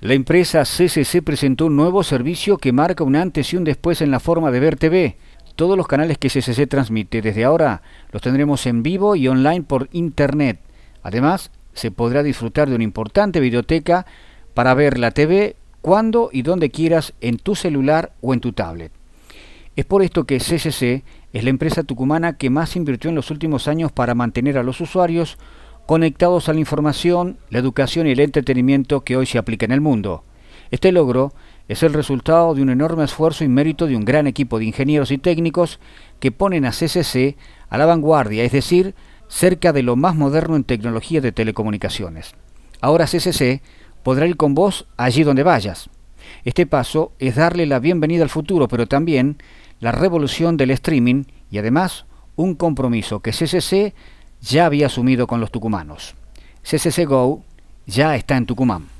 La empresa CCC presentó un nuevo servicio que marca un antes y un después en la forma de ver TV. Todos los canales que CCC transmite desde ahora los tendremos en vivo y online por internet. Además, se podrá disfrutar de una importante biblioteca para ver la TV cuando y donde quieras en tu celular o en tu tablet. Es por esto que CCC es la empresa tucumana que más invirtió en los últimos años para mantener a los usuarios conectados a la información, la educación y el entretenimiento que hoy se aplica en el mundo. Este logro es el resultado de un enorme esfuerzo y mérito de un gran equipo de ingenieros y técnicos que ponen a CCC a la vanguardia, es decir, cerca de lo más moderno en tecnología de telecomunicaciones. Ahora CCC podrá ir con vos allí donde vayas. Este paso es darle la bienvenida al futuro, pero también la revolución del streaming y además un compromiso que CCC ya había asumido con los tucumanos. CCC Go ya está en Tucumán.